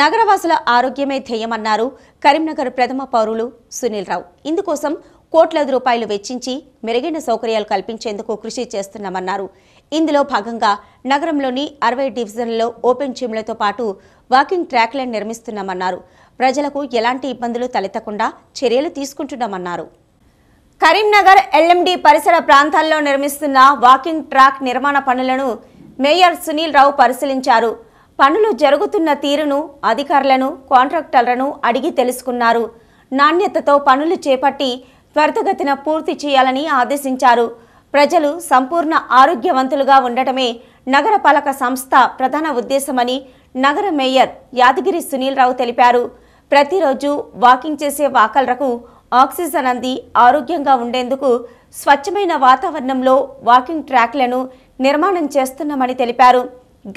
నగరవాసుల ఆరోగ్యమే ధ్యేయమన్నారు కరీంనగర్ ప్రథమ పౌరులు సునీల్ రావు ఇందుకోసం కోట్లాది రూపాయలు వెచ్చించి మెరుగైన సౌకర్యాలు కల్పించేందుకు కృషి చేస్తున్నామన్నారు ఇందులో భాగంగా నగరంలోని అరవై డివిజన్లలో ఓపెన్ జిమ్లతో పాటు వాకింగ్ ట్రాక్లను నిర్మిస్తున్నామన్నారు ప్రజలకు ఎలాంటి ఇబ్బందులు తలెత్తకుండా చర్యలు తీసుకుంటున్నామన్నారు కరీంనగర్ ఎల్ఎండి పరిసర ప్రాంతాల్లో నిర్మిస్తున్న వాకింగ్ ట్రాక్ నిర్మాణ పనులను మేయర్ సునీల్ రావు పరిశీలించారు పనులు జరుగుతున్న తీరును అధికారులను కాంట్రాక్టర్లను అడిగి తెలుసుకున్నారు నాణ్యతతో పనులు చేపట్టి త్వరితగతిన పూర్తి చేయాలని ఆదేశించారు ప్రజలు సంపూర్ణ ఆరోగ్యవంతులుగా ఉండటమే నగరపాలక సంస్థ ప్రధాన ఉద్దేశమని నగర మేయర్ యాదగిరి సునీల్రావు తెలిపారు ప్రతిరోజు వాకింగ్ చేసే వాకలరకు ఆక్సిజన్ అంది ఆరోగ్యంగా ఉండేందుకు స్వచ్ఛమైన వాతావరణంలో వాకింగ్ ట్రాక్లను నిర్మాణం చేస్తున్నామని తెలిపారు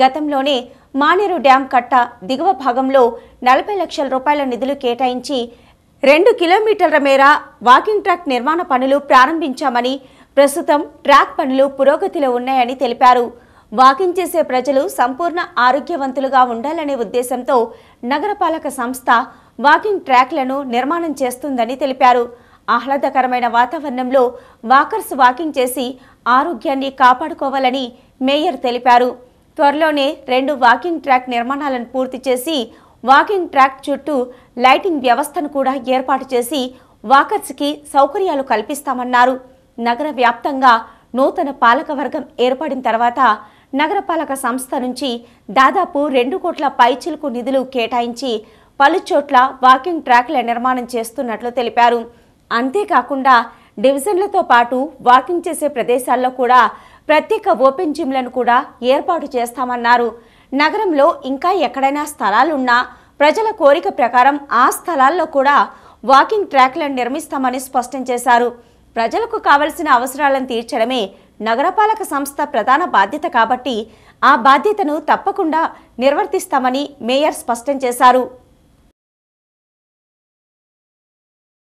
గతంలోనే మానేరు డ్యాం కట్ట దిగువ భాగంలో నలభై లక్షల రూపాయల నిధులు కేటాయించి రెండు కిలోమీటర్ల మేర వాకింగ్ ట్రాక్ నిర్మాణ పనులు ప్రారంభించామని ప్రస్తుతం ట్రాక్ పనులు పురోగతిలో ఉన్నాయని తెలిపారు వాకింగ్ చేసే ప్రజలు సంపూర్ణ ఆరోగ్యవంతులుగా ఉండాలనే ఉద్దేశంతో నగరపాలక సంస్థ వాకింగ్ ట్రాక్లను నిర్మాణం చేస్తుందని తెలిపారు ఆహ్లాదకరమైన వాతావరణంలో వాకర్స్ వాకింగ్ చేసి ఆరోగ్యాన్ని కాపాడుకోవాలని మేయర్ తెలిపారు త్వరలోనే రెండు వాకింగ్ ట్రాక్ నిర్మాణాలను పూర్తి చేసి వాకింగ్ ట్రాక్ చుట్టూ లైటింగ్ వ్యవస్థను కూడా ఏర్పాటు చేసి వాకర్స్కి సౌకర్యాలు కల్పిస్తామన్నారు నగర వ్యాప్తంగా నూతన పాలకవర్గం ఏర్పడిన తర్వాత నగరపాలక సంస్థ నుంచి దాదాపు రెండు కోట్ల పైచిలుకు నిధులు కేటాయించి పలు చోట్ల వాకింగ్ ట్రాక్ల నిర్మాణం చేస్తున్నట్లు తెలిపారు అంతేకాకుండా డివిజన్లతో పాటు వాకింగ్ చేసే ప్రదేశాల్లో కూడా ప్రత్యేక ఓపెన్ జిమ్లను కూడా ఏర్పాటు చేస్తామన్నారు నగరంలో ఇంకా ఎక్కడైనా స్థలాలున్నా ప్రజల కోరిక ప్రకారం ఆ స్థలాల్లో కూడా వాకింగ్ ట్రాక్లను నిర్మిస్తామని స్పష్టం చేశారు ప్రజలకు కావలసిన అవసరాలను తీర్చడమే నగరపాలక సంస్థ ప్రధాన బాధ్యత కాబట్టి ఆ బాధ్యతను తప్పకుండా నిర్వర్తిస్తామని మేయర్ స్పష్టం చేశారు